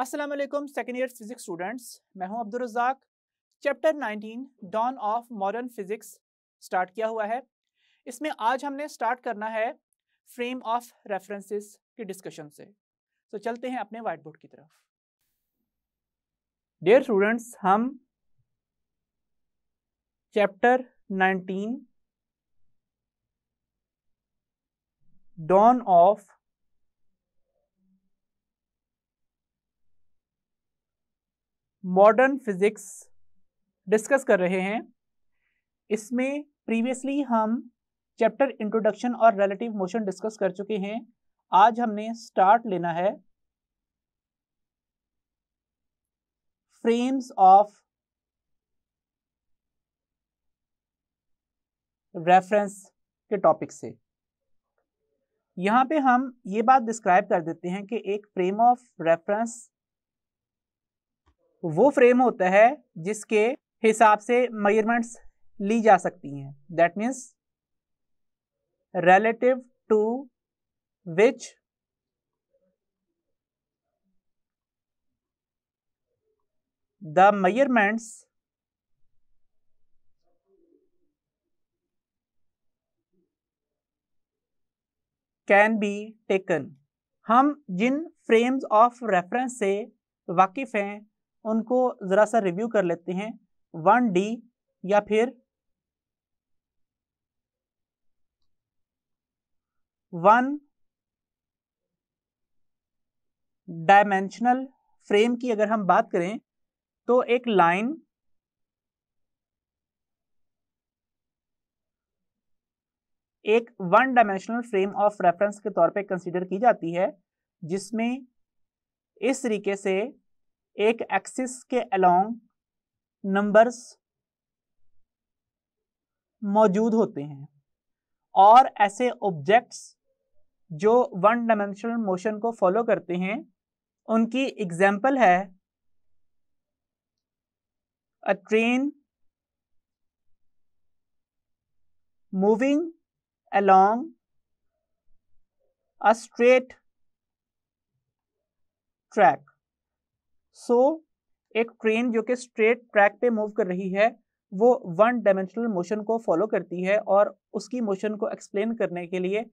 अस्सलाम वालेकुम second year physics students मैं हूं Abdul Razzaq chapter 19 dawn of modern physics start किया हुआ है इसमें आज हमने स्टार्ट करना है फ्रेम ऑफ रेफरेंसेस के डिस्कशन से तो चलते हैं अपने वाइट बोर्ड की तरफ डियर स्टूडेंट्स हम chapter 19 dawn of modern physics discuss कर रहे हैं इसमें प्रीवियसली हम चैप्टर इंट्रोडक्शन और रिलेटिव मोशन डिस्कस कर चुके हैं आज हमने स्टार्ट लेना है फ्रेम्स ऑफ रेफरेंस के टॉपिक से यहाँ पे हम ये बात डिस्क्राइब कर देते हैं कि एक फ्रेम ऑफ रेफरेंस वो फ्रेम होता है जिसके हिसाब से मयरमेंट्स ली जा सकती हैं that means relative to which the measurements can be taken हम जिन फ्रेम्स ऑफ रेफरेंस से वाकिफ हैं उनको ज़रा सा रिव्यू कर लेते हैं वन डी या फिर वन डायमेंशनल फ्रेम की अगर हम बात करें तो एक लाइन एक one dimensional frame of reference के तौर पे कंसीडर की जाती है जिसमें इस तरीके से एक एक्सिस के अलोंग नंबर्स मौजूद होते हैं और ऐसे ऑब्जेक्ट्स जो वन डायमेंशनल मोशन को फॉलो करते हैं उनकी एग्जाम्पल है a train moving along a straight track so so, एक ट्रेन जो कि स्ट्रेट ट्रैक पे मूव कर रही है वो वन डायमेंशनल मोशन को फॉलो करती है और उसकी मोशन को एक्सप्लेन करने के लिए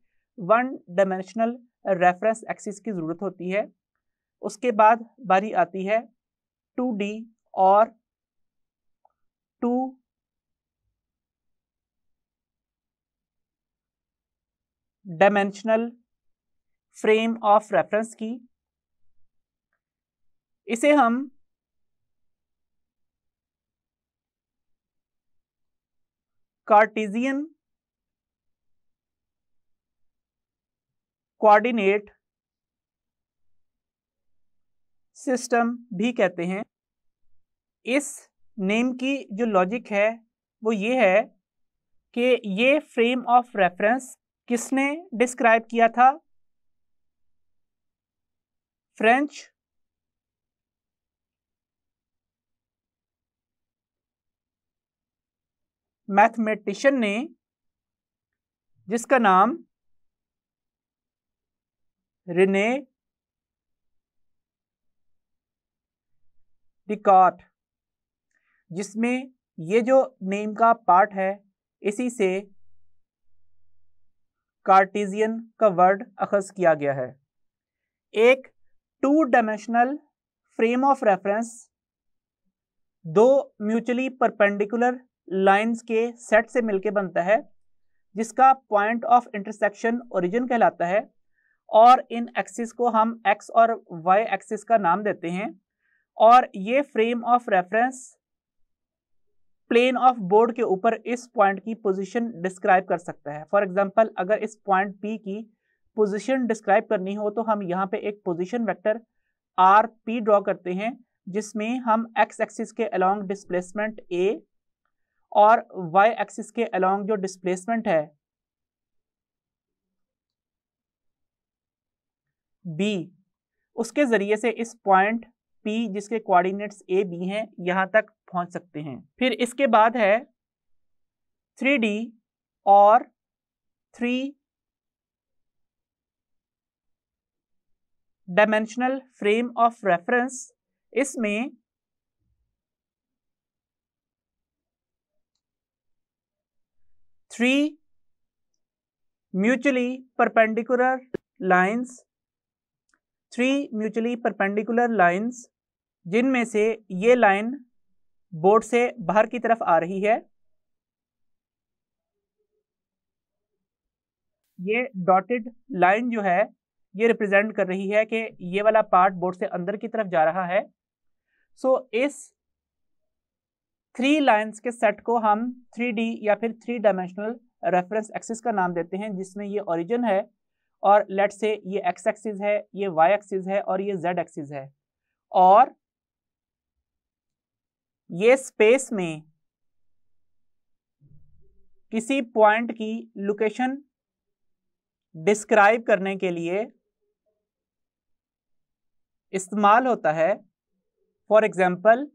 वन डायमेंशनल रेफरेंस एक्सिस की ज़रूरत होती है उसके बाद बारी आती है टू डी और two dimensional frame of reference की इसे हम कार्टेजियन कोऑर्डिनेट सिस्टम भी कहते हैं इस नेम की जो लॉजिक है वो ये है कि ये फ्रेम ऑफ रेफरेंस किसने डिस्क्राइब किया था फ्रेंच मैथमेटिशियन ने जिसका नाम रिने डिकॉट जिसमें ये जो नेम का पार्ट है इसी से कार्टिजियन का वर्ड अखज किया गया है एक two dimensional frame of reference दो म्यूचुअली परपेंडिकुलर लाइंस के सेट से मिलके बनता है जिसका पॉइंट ऑफ इंटरसेक्शन ओरिजिन कहलाता है और इन एक्सिस को हम एक्स और वाई एक्सिस का नाम देते हैं और ये frame of reference plane of board के ऊपर इस पॉइंट की पोजीशन डिस्क्राइब कर सकता है फॉर एग्जांपल अगर इस पॉइंट पी की पोजीशन डिस्क्राइब करनी हो तो हम यहाँ पे एक position vector R P draw करते हैं जिसमें हम एक्स एक्सिस के अलोंग डिस्प्लेसमेंट ए और वाई एक्सिस के अलोंग जो डिस्प्लेसमेंट है बी उसके ज़रिए से इस पॉइंट पी जिसके कोऑर्डिनेट्स ए बी हैं यहां तक पहुंच सकते हैं फिर इसके बाद है थ्री डी और three dimensional frame of reference इसमें three mutually perpendicular lines three mutually perpendicular lines जिनमें से ये लाइन बोर्ड से बाहर की तरफ आ रही है ये डॉटेड लाइन जो है ये रिप्रेजेंट कर रही है कि ये वाला पार्ट बोर्ड से अंदर की तरफ जा रहा है सो so, इस थ्री लाइंस के सेट को हम थ्री डी या फिर थ्री डायमेंशनल रेफरेंस एक्सिस का नाम देते हैं जिसमें ये ओरिजिन है और लेट से ये एक्स एक्सिस है ये वाई एक्सिस है और ये जेड एक्सिस है और ये स्पेस में किसी पॉइंट की लोकेशन डिस्क्राइब करने के लिए इस्तेमाल होता है फॉर एग्जाम्पल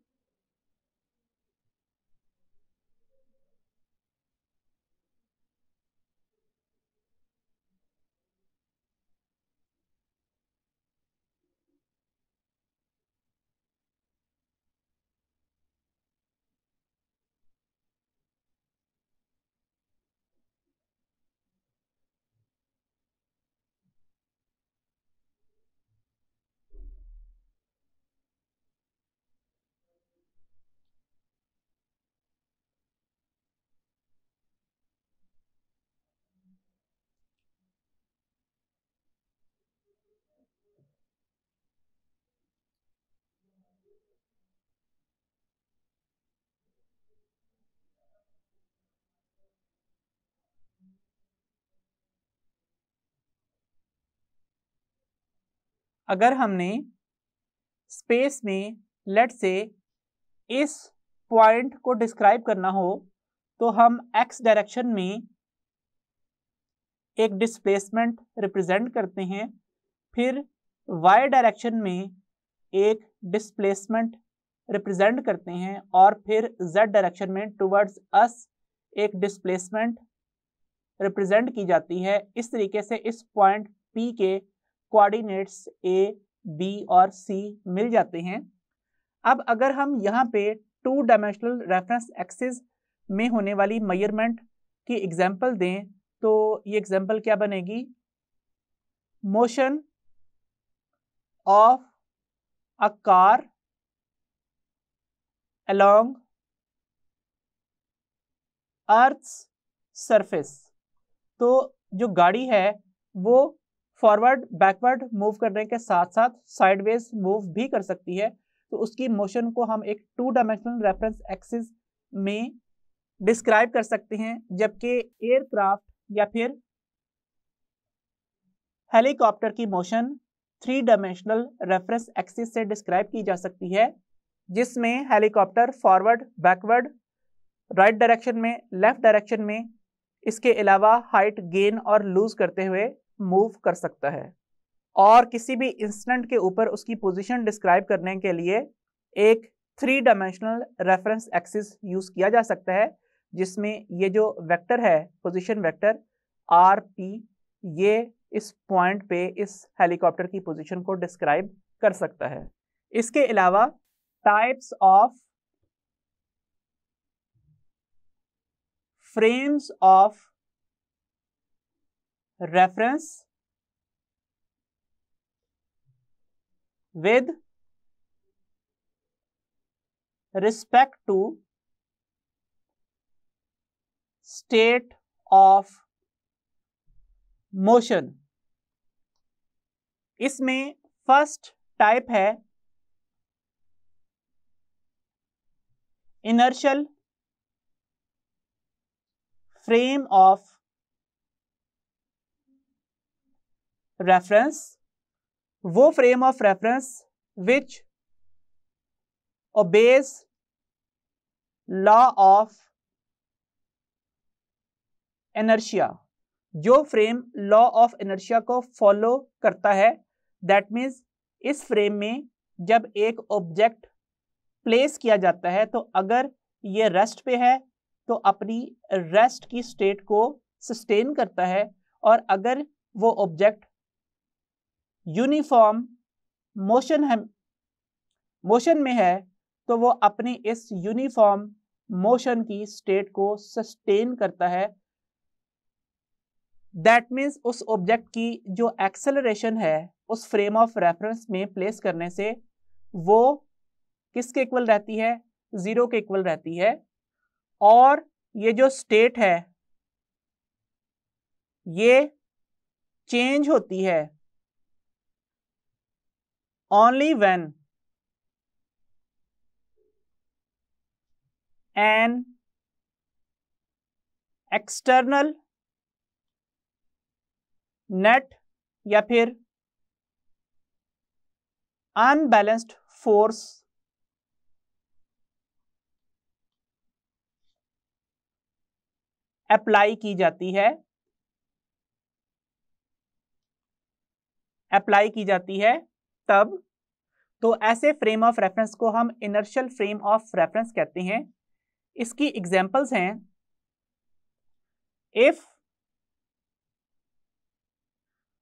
अगर हमने स्पेस में लेट से इस पॉइंट को डिस्क्राइब करना हो तो हम एक्स डायरेक्शन में एक डिस्प्लेसमेंट रिप्रेजेंट करते हैं फिर वाई डायरेक्शन में एक डिस्प्लेसमेंट रिप्रेजेंट करते हैं और फिर जेड डायरेक्शन में टुवर्ड्स अस एक डिस्प्लेसमेंट रिप्रेजेंट की जाती है इस तरीके से इस पॉइंट पी के कोऑर्डिनेट्स ए बी और सी मिल जाते हैं अब अगर हम यहाँ पे टू डायमेंशनल रेफरेंस एक्सिस में होने वाली मयरमेंट की एग्जाम्पल दें तो ये एग्जाम्पल क्या बनेगी motion of a car along earth surface तो जो गाड़ी है वो फॉरवर्ड बैकवर्ड मूव करने के साथ साथ साइडवेज मूव भी कर सकती है तो उसकी मोशन को हम एक टू डायमेंशनल रेफरेंस एक्सिस में डिस्क्राइब कर सकते हैं जबकि एयरक्राफ्ट या फिर हेलीकॉप्टर की motion three dimensional reference axis से डिस्क्राइब की जा सकती है जिसमें helicopter forward backward right direction में लेफ्ट डायरेक्शन में इसके अलावा हाइट गेन और लूज करते हुए मूव कर सकता है और किसी भी इंस्टेंट के ऊपर उसकी पोजीशन डिस्क्राइब करने के लिए एक three dimensional reference axis use किया जा सकता है जिसमें ये जो वेक्टर है पोजीशन वेक्टर आर पी ये इस पॉइंट पे इस हेलीकॉप्टर की पोजीशन को डिस्क्राइब कर सकता है इसके अलावा types of frames of reference with respect to state of motion इसमें फर्स्ट टाइप है इनर्शल फ्रेम ऑफ रेफरेंस वो frame of reference which obeys law of inertia जो फ्रेम लॉ ऑफ एनर्शिया को फॉलो करता है दैट मीन्स इस frame में जब एक ऑब्जेक्ट प्लेस किया जाता है तो अगर ये रेस्ट पे है तो अपनी रेस्ट की स्टेट को सस्टेन करता है और अगर वो ऑब्जेक्ट यूनिफॉर्म मोशन है मोशन में है तो वो अपनी इस यूनिफॉर्म मोशन की स्टेट को सस्टेन करता है दैट मीन्स उस ऑब्जेक्ट की जो एक्सेलरेशन है उस फ्रेम ऑफ रेफरेंस में प्लेस करने से वो किसके इक्वल रहती है जीरो के इक्वल रहती है और ये जो स्टेट है ये चेंज होती है only when an external net या फिर अनबैलेंस्ड फोर्स अप्लाई की जाती है अप्लाई की जाती है तब तो ऐसे फ्रेम ऑफ रेफरेंस को हम इनर्शियल फ्रेम ऑफ रेफरेंस कहते हैं इसकी एग्जांपल्स हैं if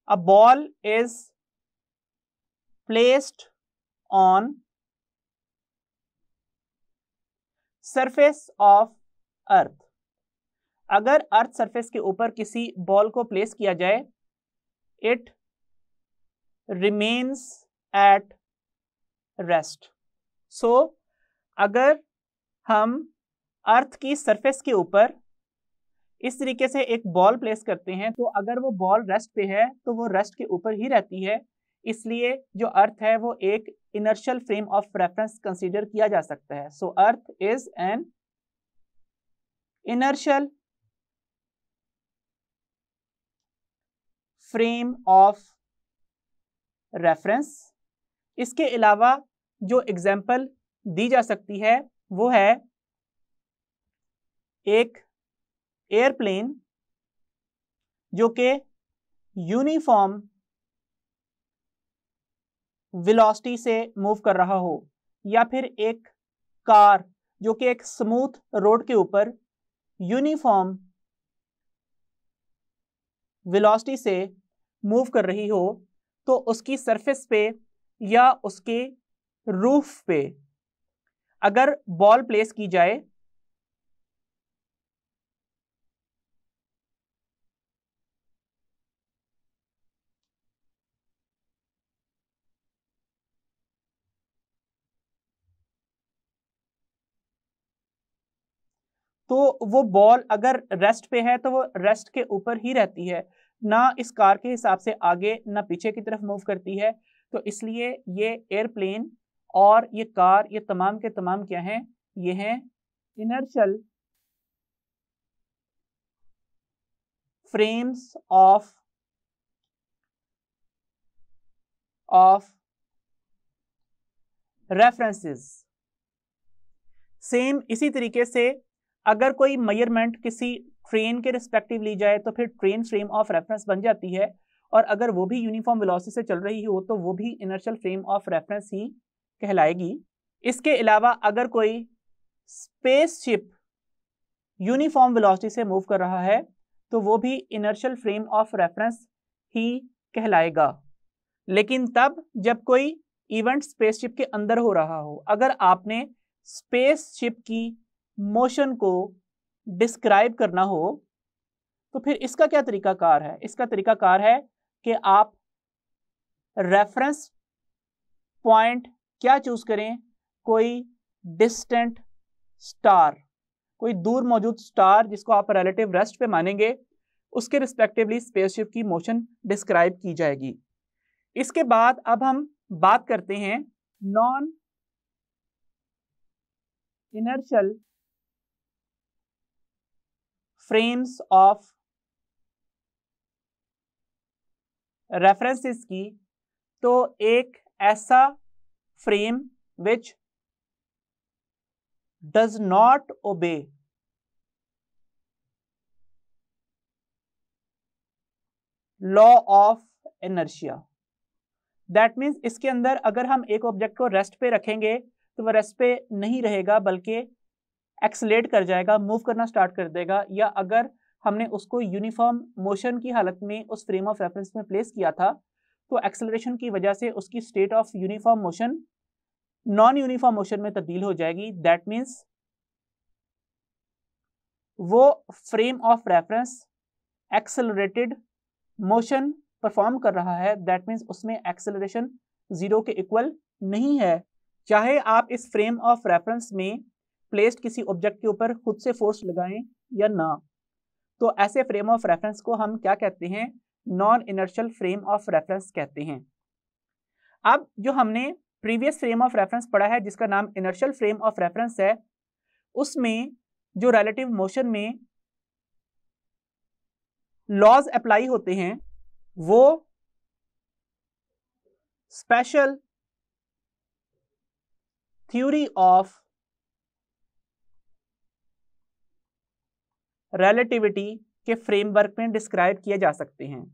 a ball is placed on surface of earth अगर अर्थ सरफेस के ऊपर किसी बॉल को प्लेस किया जाए it remains at rest so अगर हम अर्थ की सरफेस के ऊपर इस तरीके से एक बॉल प्लेस करते हैं तो अगर वो बॉल रेस्ट पे है तो वो रेस्ट के ऊपर ही रहती है इसलिए जो अर्थ है वो एक inertial frame of reference consider किया जा सकता है so earth is an inertial frame of reference इसके अलावा जो एग्जाम्पल दी जा सकती है वो है एक एयरप्लेन जो कि यूनिफॉर्म वेलोसिटी से मूव कर रहा हो या फिर एक कार जो कि एक स्मूथ रोड के ऊपर यूनिफॉर्म वेलोसिटी से मूव कर रही हो तो उसकी सरफेस पे या उसके रूफ पे अगर बॉल प्लेस की जाए तो वो बॉल अगर रेस्ट पे है तो वो रेस्ट के ऊपर ही रहती है ना इस कार के हिसाब से आगे ना पीछे की तरफ मूव करती है तो इसलिए ये एयरप्लेन और ये कार ये तमाम के तमाम क्या हैं ये हैं inertial frames of of references same इसी तरीके से अगर कोई मयरमेंट किसी ट्रेन के रिस्पेक्टिव ली जाए तो फिर ट्रेन फ्रेम ऑफ रेफरेंस बन जाती है और अगर वो भी यूनिफॉर्म वेलोसिटी से चल रही हो तो वो भी इनर्शियल फ्रेम ऑफ रेफरेंस ही कहलाएगी इसके अलावा अगर कोई स्पेसशिप यूनिफॉर्म वेलोसिटी से मूव कर रहा है तो वो भी इनर्शियल फ्रेम ऑफ रेफरेंस ही कहलाएगा लेकिन तब जब कोई इवेंट स्पेसशिप के अंदर हो रहा हो अगर आपने स्पेसशिप की मोशन को डिस्क्राइब करना हो तो फिर इसका क्या तरीकाकार है इसका तरीकाकार है कि आप रेफरेंस पॉइंट क्या चूज करें कोई डिस्टेंट स्टार कोई दूर मौजूद स्टार जिसको आप रिलेटिव रेस्ट पे मानेंगे उसके रिस्पेक्टिवली स्पेसशिप की मोशन डिस्क्राइब की जाएगी इसके बाद अब हम बात करते हैं non inertial frames of references की तो एक ऐसा frame which does not obey law of inertia that means इसके अंदर अगर हम एक ऑब्जेक्ट को रेस्ट पे रखेंगे तो वह रेस्ट पे नहीं रहेगा बल्कि एक्सलेट कर जाएगा मूव करना स्टार्ट कर देगा या अगर हमने उसको यूनिफॉर्म मोशन की हालत में उस फ्रेम ऑफ रेफरेंस में प्लेस किया था तो एक्सेलरेशन की वजह से उसकी state of uniform motion non uniform motion में तब्दील हो जाएगी दैट मीन्स वो frame of reference accelerated motion perform कर रहा है दैट मीन्स उसमें एक्सेलरेशन जीरो के इक्वल नहीं है चाहे आप इस फ्रेम ऑफ रेफरेंस में प्लेस्ड किसी ऑब्जेक्ट के ऊपर खुद से फोर्स लगाएं या ना तो ऐसे फ्रेम ऑफ रेफरेंस को हम क्या कहते हैं non inertial frame of reference कहते हैं अब जो हमने प्रीवियस फ्रेम ऑफ रेफरेंस पढ़ा है जिसका नाम इनर्शियल फ्रेम ऑफ रेफरेंस है उसमें जो रिलेटिव मोशन में लॉज अप्लाई होते हैं वो स्पेशल थ्योरी ऑफ रेलेटिविटी के फ्रेमवर्क में डिस्क्राइब किए जा सकते हैं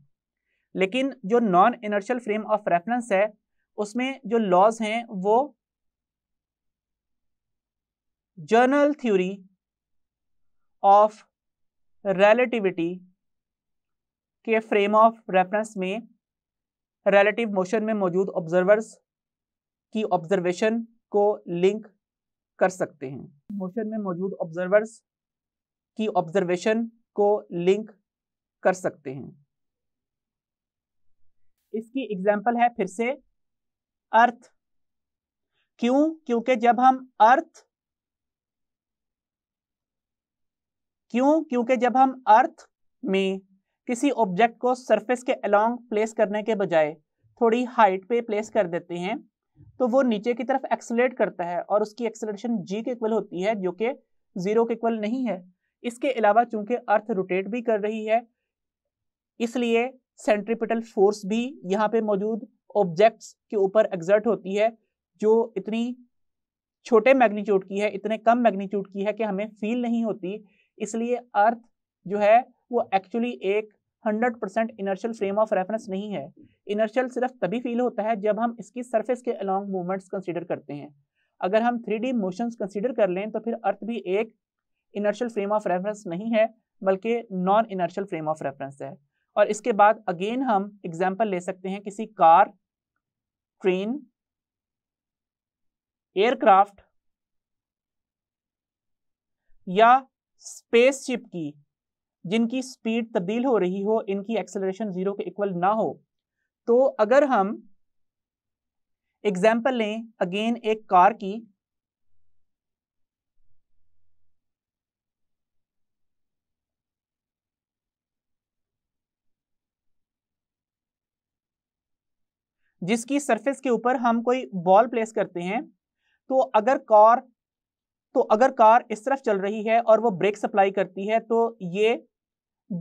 लेकिन जो non inertial frame of reference है उसमें जो लॉज हैं वो जर्नल थ्योरी ऑफ रेलेटिविटी के फ्रेम ऑफ रेफरेंस में रेलेटिव मोशन में मौजूद ऑब्जर्वर्स की ऑब्जर्वेशन को लिंक कर सकते हैं मोशन में मौजूद ऑब्जर्वर्स की ऑब्जर्वेशन को लिंक कर सकते हैं इसकी एग्जाम्पल है फिर से अर्थ क्यों क्योंकि जब हम अर्थ क्यों क्योंकि जब हम अर्थ में किसी ऑब्जेक्ट को सरफेस के अलोंग प्लेस करने के बजाय थोड़ी हाइट पे प्लेस कर देते हैं तो वो नीचे की तरफ एक्सलेट करता है और उसकी एक्सलेशन जी के इक्वल होती है जो कि जीरो के इक्वल नहीं है इसके अलावा चूंकि अर्थ रोटेट भी कर रही है इसलिए सेंट्रिपिटल फोर्स भी यहाँ पे मौजूद ऑब्जेक्ट्स के ऊपर एग्जर्ट होती है जो इतनी छोटे मैग्नीट्यूड की है इतने कम मैग्नीट्यूड की है कि हमें फील नहीं होती इसलिए अर्थ जो है वो एक्चुअली एक 100% percent inertial frame of reference नहीं है इनर्शियल सिर्फ तभी फील होता है जब हम इसकी सरफेस के अलॉन्ग मूवमेंट्स कंसिडर करते हैं अगर हम थ्री डी मोशन कंसिडर कर लें तो फिर अर्थ भी एक इनर्शियल फ्रेम ऑफ रेफरेंस नहीं है बल्कि non inertial frame of reference है और इसके बाद अगेन हम एग्जाम्पल ले सकते हैं किसी कार ट्रेन एयरक्राफ्ट या स्पेसशिप की जिनकी स्पीड तब्दील हो रही हो इनकी एक्सेलरेशन जीरो के इक्वल ना हो तो अगर हम एग्जाम्पल लें अगेन एक कार की जिसकी सरफेस के ऊपर हम कोई बॉल प्लेस करते हैं तो अगर कार तो अगर कार इस तरफ चल रही है और वो ब्रेक सप्लाई करती है तो ये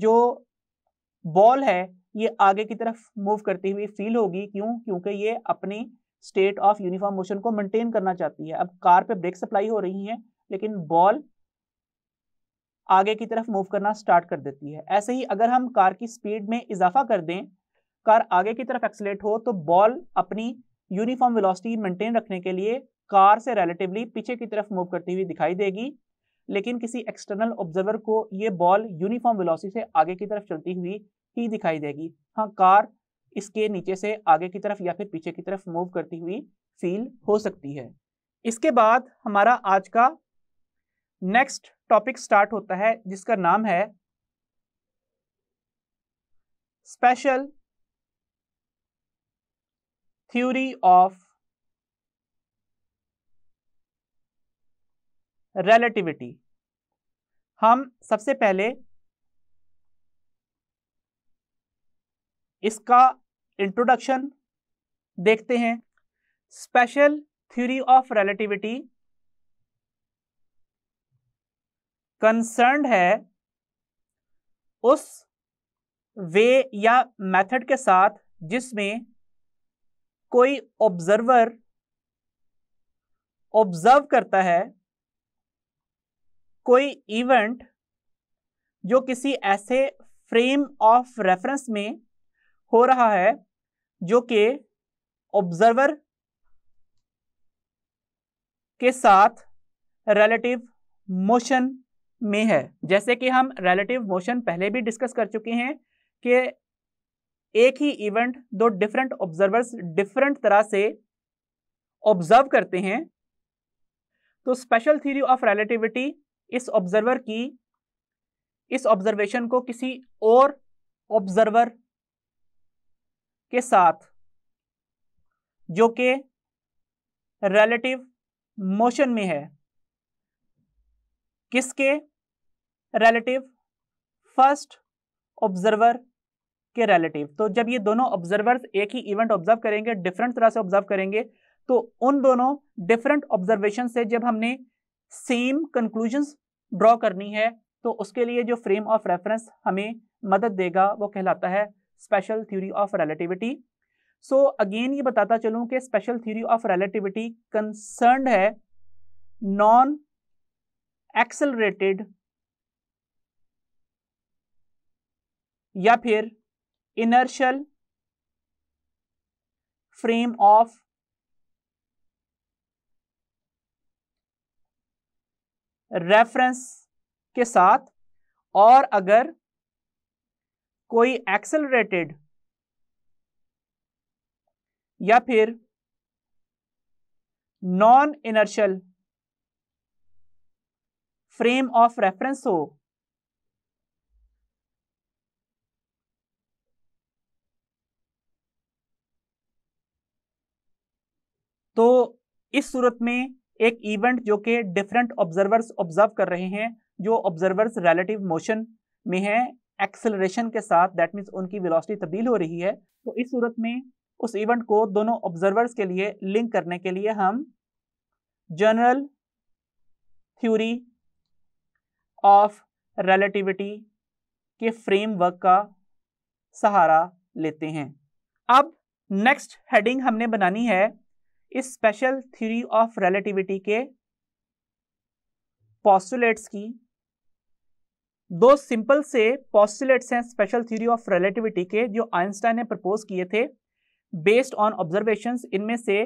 जो बॉल है ये आगे की तरफ मूव करती हुई फील होगी क्यों क्योंकि ये अपनी स्टेट ऑफ यूनिफॉर्म मोशन को मेंटेन करना चाहती है अब कार पे ब्रेक सप्लाई हो रही है लेकिन बॉल आगे की तरफ मूव करना स्टार्ट कर देती है ऐसे ही अगर हम कार की स्पीड में इजाफा कर दें कार आगे की तरफ एक्सलेट हो तो बॉल अपनी यूनिफॉर्म वेलोसिटी मेंटेन रखने के लिए कार से रिलेटिवली पीछे की तरफ मूव करती हुई दिखाई देगी लेकिन किसी एक्सटर्नल ऑब्जर्वर को ये बॉल यूनिफॉर्म वेलोसिटी से आगे की तरफ चलती हुई ही दिखाई देगी हाँ कार इसके नीचे से आगे की तरफ या फिर पीछे की तरफ मूव करती हुई फील हो सकती है इसके बाद हमारा आज का नेक्स्ट टॉपिक स्टार्ट होता है जिसका नाम है स्पेशल theory of relativity हम सबसे पहले इसका इंट्रोडक्शन देखते हैं special theory of relativity concern है उस वे या मेथड के साथ जिसमें कोई ऑब्जर्वर ऑब्जर्व करता है कोई इवेंट जो किसी ऐसे फ्रेम ऑफ रेफरेंस में हो रहा है जो कि ऑब्जर्वर के साथ रिलेटिव मोशन में है जैसे कि हम रिलेटिव मोशन पहले भी डिस्कस कर चुके हैं कि एक ही इवेंट दो डिफरेंट ऑब्जर्वर्स डिफरेंट तरह से ऑब्जर्व करते हैं तो स्पेशल थ्योरी ऑफ रिलेटिविटी इस ऑब्जर्वर की इस ऑब्जर्वेशन को किसी और ऑब्जर्वर के साथ जो कि रिलेटिव मोशन में है किसके रिलेटिव फर्स्ट ऑब्जर्वर के रिलेटिव तो जब ये दोनों ऑब्जर्वर्स एक ही इवेंट ऑब्जर्व करेंगे डिफरेंट तरह से ऑब्जर्व करेंगे तो उन दोनों डिफरेंट ऑब्जर्वेशन से जब हमने सेम कंक्लूजन ड्रॉ करनी है तो उसके लिए जो फ्रेम ऑफ रेफरेंस हमें मदद देगा वो कहलाता है special theory of relativity so again ये बताता चलूं कि special theory of relativity concern है नॉन एक्सेलरेटेड या फिर inertial फ्रेम ऑफ रेफरेंस के साथ और अगर कोई एक्सेलरेटेड या फिर non inertial frame of reference हो तो इस सूरत में एक इवेंट जो कि डिफरेंट ऑब्जर्वर्स ऑब्जर्व कर रहे हैं जो ऑब्जर्वर्स रिलेटिव मोशन में है एक्सेलरेशन के साथ दैट मीन्स उनकी वेलोसिटी तब्दील हो रही है तो इस सूरत में उस इवेंट को दोनों ऑब्जर्वर्स के लिए लिंक करने के लिए हम जनरल थ्योरी ऑफ रिलेटिविटी के फ्रेमवर्क का सहारा लेते हैं अब नेक्स्ट हेडिंग हमने बनानी है इस स्पेशल थ्योरी ऑफ रिलेटिविटी के पॉस्टुलेट्स की दो सिंपल से पॉस्टुलेट्स हैं स्पेशल थ्योरी ऑफ रिलेटिविटी के जो आइंस्टाइन ने प्रपोज किए थे बेस्ड ऑन ऑब्जर्वेशन इनमें से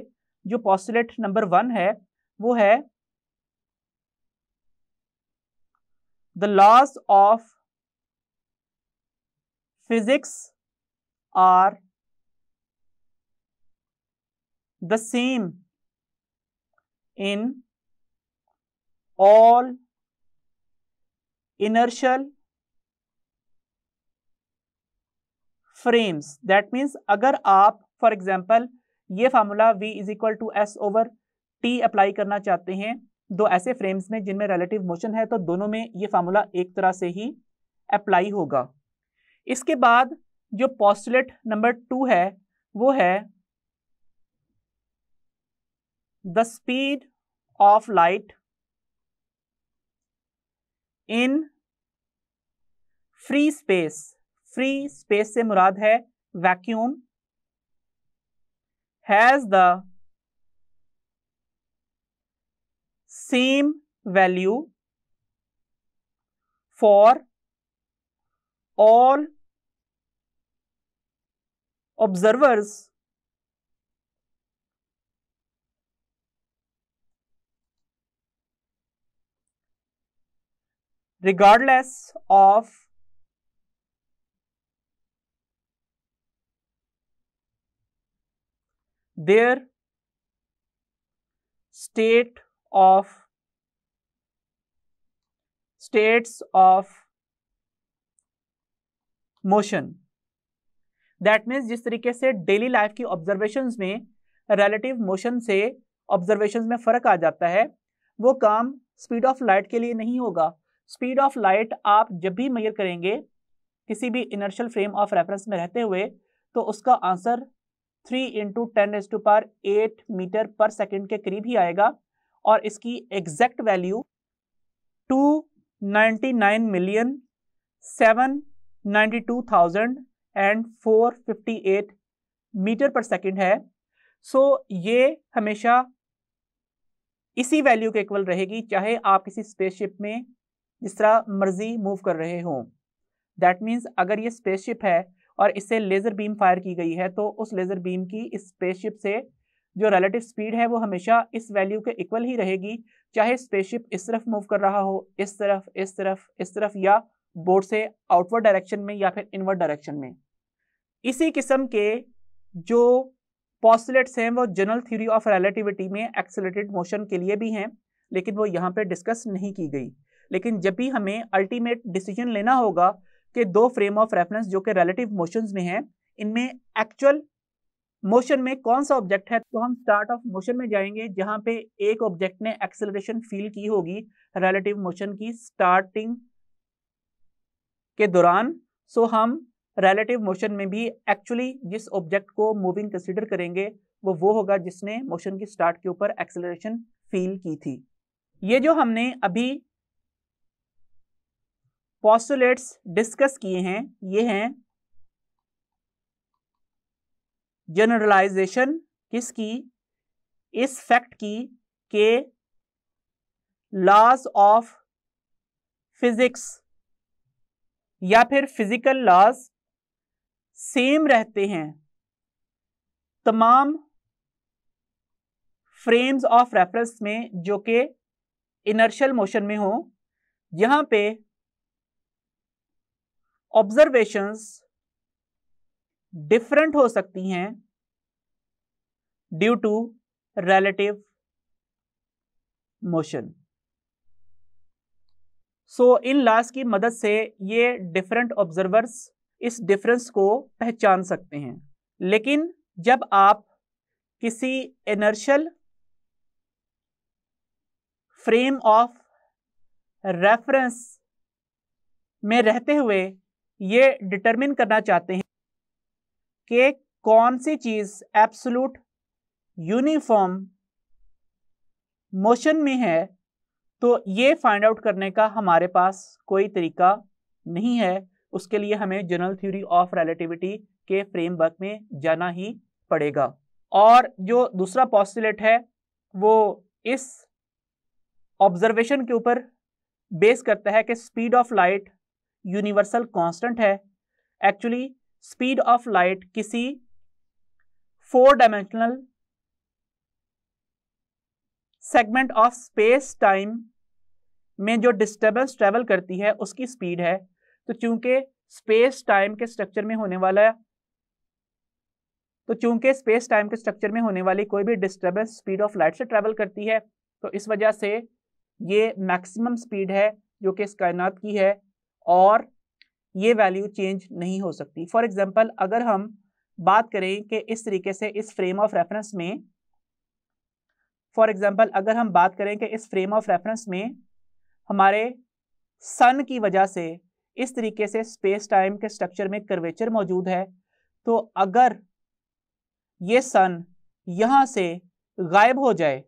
जो पॉस्टुलेट नंबर वन है वो है the laws of physics are the same in all inertial frames that means अगर आप फॉर एग्जाम्पल ये formula v is equal to s over t apply करना चाहते हैं दो ऐसे फ्रेम्स में जिनमें रिलेटिव मोशन है तो दोनों में ये फार्मूला एक तरह से ही अप्लाई होगा इसके बाद जो पॉस्टुलेट नंबर टू है वो है the speed of light in free space free space से मुराद है vacuum has the same value for all observers regardless of their state of states of motion that means जिस तरीके से डेली लाइफ की ऑब्जर्वेशन में रिलेटिव मोशन से observation में फ़र्क आ जाता है वो काम स्पीड ऑफ लाइट के लिए नहीं होगा स्पीड ऑफ लाइट आप जब भी मैयर करेंगे किसी भी इनर्शियल फ्रेम ऑफ रेफरेंस में रहते हुए तो उसका answer three into ten as to power eight meter per second के करीब ही आएगा और इसकी exact value two ninety nine million seven ninety two thousand and four fifty eight meter per second है सो so, ये हमेशा इसी वैल्यू के इक्वल रहेगी चाहे आप किसी स्पेसशिप में जिस तरह मर्जी मूव कर रहे हों दैट मीन्स अगर ये स्पेसशिप है और इससे लेज़र बीम फायर की गई है तो उस लेज़र बीम की इस स्पेसशिप से जो रिलेटिव स्पीड है वो हमेशा इस वैल्यू के इक्वल ही रहेगी चाहे स्पेसशिप इस तरफ मूव कर रहा हो इस तरफ इस तरफ इस तरफ या बोर्ड से आउटवर्ड डायरेक्शन में या फिर इनवर्ड डायरेक्शन में इसी किस्म के जो पॉसलेट्स हैं वो जनरल थ्योरी ऑफ रिलेटिविटी में एक्सेलरेटेड मोशन के लिए भी हैं लेकिन वो यहाँ पर डिस्कस नहीं की गई लेकिन जब भी हमें अल्टीमेट डिसीजन लेना होगा कि दो फ्रेम ऑफ रेफरेंस जो कि रिलेटिव मोशन में हैं इनमें एक्चुअल मोशन में कौन सा ऑब्जेक्ट है तो हम स्टार्ट ऑफ मोशन में जाएंगे जहां पे एक ऑब्जेक्ट ने एक्सेलरेशन फील की होगी रिलेटिव मोशन की स्टार्टिंग के दौरान सो so हम रिलेटिव मोशन में भी एक्चुअली जिस ऑब्जेक्ट को मूविंग कंसिडर करेंगे वो वो होगा जिसने मोशन की स्टार्ट के ऊपर एक्सेलरेशन फील की थी ये जो हमने अभी पॉस्टुलेट्स डिस्कस किए हैं ये हैं जनरलाइजेशन किसकी इस फैक्ट की के लॉज ऑफ फिजिक्स या फिर फिजिकल लॉज सेम रहते हैं तमाम फ्रेम्स ऑफ रेफरेंस में जो के इनर्शियल मोशन में हो यहां पे ऑब्जर्वेशंस डिफरेंट हो सकती हैं due to relative motion so इन लास्ट की मदद से ये डिफरेंट ऑब्जर्वर्स इस डिफरेंस को पहचान सकते हैं लेकिन जब आप किसी इनर्शियल फ्रेम ऑफ रेफरेंस में रहते हुए ये डिटरमिन करना चाहते हैं कि कौन सी चीज़ एब्सोलूट यूनिफॉर्म मोशन में है तो ये फाइंड आउट करने का हमारे पास कोई तरीका नहीं है उसके लिए हमें जनरल थ्योरी ऑफ रिलेटिविटी के फ्रेमवर्क में जाना ही पड़ेगा और जो दूसरा पॉस्टुलेट है वो इस ऑब्जर्वेशन के ऊपर बेस करता है कि speed of light universal constant है एक्चुअली स्पीड ऑफ लाइट किसी four dimensional segment of space time में जो डिस्टर्बेंस ट्रेवल करती है उसकी स्पीड है तो चूंकि स्पेस टाइम के स्ट्रक्चर में होने वाला तो चूंकि स्पेस टाइम के स्ट्रक्चर में होने वाली कोई भी डिस्टर्बेंस स्पीड ऑफ लाइट से ट्रेवल करती है तो इस वजह से ये मैक्सिमम स्पीड है जो कि इस कायनात की है और ये वैल्यू चेंज नहीं हो सकती फॉर एग्जाम्पल अगर हम बात करें कि इस तरीके से इस फ्रेम ऑफ रेफरेंस में फॉर एग्जाम्पल अगर हम बात करें कि इस फ्रेम ऑफ रेफरेंस में हमारे सन की वजह से इस तरीके से स्पेस टाइम के स्ट्रक्चर में कर्वेचर मौजूद है तो अगर ये सन यहां से गायब हो जाए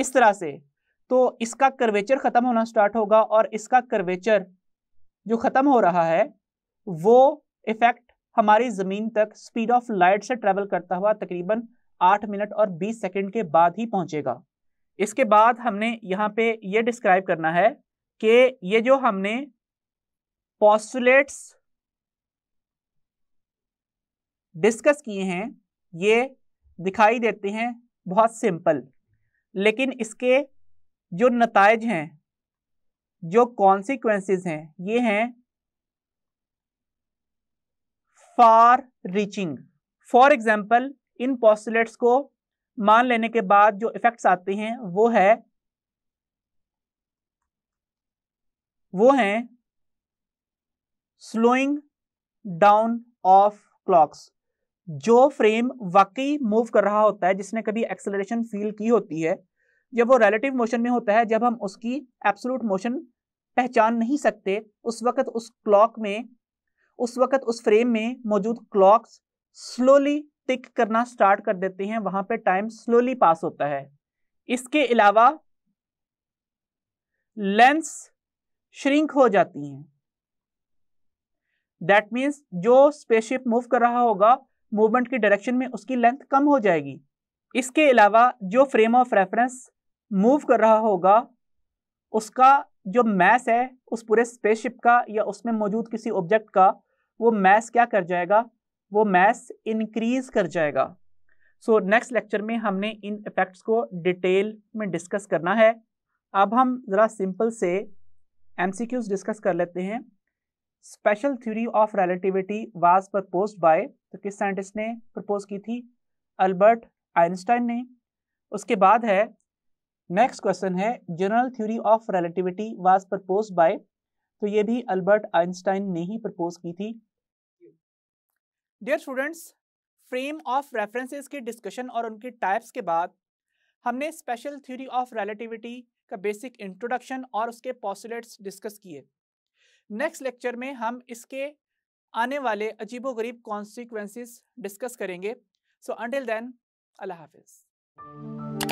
इस तरह से तो इसका कर्वेचर ख़त्म होना स्टार्ट होगा और इसका कर्वेचर जो ख़त्म हो रहा है वो इफ़ेक्ट हमारी ज़मीन तक स्पीड ऑफ लाइट से ट्रेवल करता हुआ तकरीबन आठ मिनट और बीस सेकेंड के बाद ही पहुँचेगा इसके बाद हमने यहाँ पे ये डिस्क्राइब करना है कि ये जो हमने पॉस्टुलेट्स डिस्कस किए हैं ये दिखाई देते हैं बहुत सिंपल लेकिन इसके जो नतज हैं जो कॉन्सिक्वेंसेस हैं ये हैं फार रीचिंग फॉर एग्जाम्पल इन पॉस्टुलेट्स को मान लेने के बाद जो इफेक्ट्स आते हैं वो है वो हैं स्लोइंग डाउन ऑफ क्लॉक्स जो फ्रेम वाकई मूव कर रहा होता है जिसने कभी एक्सेलरेशन फील की होती है जब वो रिलेटिव मोशन में होता है जब हम उसकी एब्सोलूट मोशन पहचान नहीं सकते उस वक्त उस क्लॉक में उस वक्त उस फ्रेम में मौजूद क्लॉक्स स्लोली टिक करना स्टार्ट कर देते हैं वहां पे टाइम स्लोली पास होता है इसके अलावा लेंस श्रिंक हो जाती हैं दैट मीन्स जो स्पेसशिप मूव कर रहा होगा मूवमेंट की डायरेक्शन में उसकी लेंथ कम हो जाएगी इसके अलावा जो फ्रेम ऑफ रेफरेंस मूव कर रहा होगा उसका जो मैस है उस पूरे स्पेसशिप का या उसमें मौजूद किसी ऑब्जेक्ट का वो मैस क्या कर जाएगा वो मैस इंक्रीज कर जाएगा सो नेक्स्ट लेक्चर में हमने इन इफेक्ट्स को डिटेल में डिस्कस करना है अब हम ज़रा सिंपल से एम डिस्कस कर लेते हैं special theory of relativity was propose by तो किस साइंटिस्ट ने प्रपोज की थी अल्बर्ट आइंस्टाइन ने उसके बाद है नेक्स्ट क्वेश्चन है general theory of relativity was propose by तो ये भी अल्बर्ट आइंस्टाइन ने ही प्रपोज की थी dear students frame of references के डिस्कशन और उनके टाइप्स के बाद हमने स्पेशल थ्योरी ऑफ रिलेटिविटी का बेसिक इंट्रोडक्शन और उसके पॉसुलेट्स डिस्कस किए नेक्स्ट लेक्चर में हम इसके आने वाले अजीबो गरीब कॉन्सिक्वेंसिस डिस्कस करेंगे सो अंटिल देन अल्लाह हाफिज़